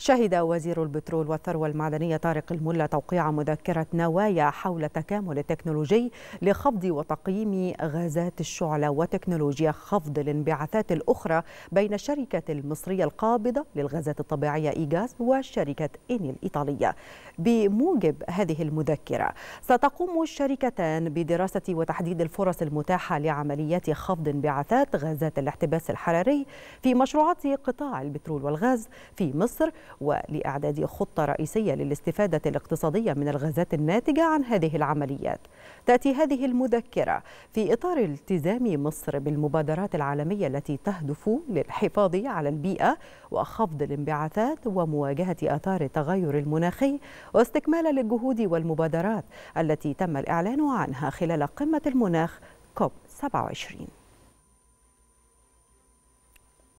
شهد وزير البترول والثروة المعدنية طارق الملا توقيع مذكرة نوايا حول التكامل التكنولوجي لخفض وتقييم غازات الشعلة وتكنولوجيا خفض الانبعاثات الأخرى بين الشركة المصرية القابضة للغازات الطبيعية إيجاز وشركة إني الإيطالية بموجب هذه المذكرة ستقوم الشركتان بدراسة وتحديد الفرص المتاحة لعمليات خفض انبعاثات غازات الاحتباس الحراري في مشروعات قطاع البترول والغاز في مصر ولإعداد خطة رئيسية للاستفادة الاقتصادية من الغازات الناتجة عن هذه العمليات. تأتي هذه المذكرة في إطار التزام مصر بالمبادرات العالمية التي تهدف للحفاظ على البيئة وخفض الانبعاثات ومواجهة آثار التغير المناخي واستكمالا للجهود والمبادرات التي تم الإعلان عنها خلال قمة المناخ كوب 27.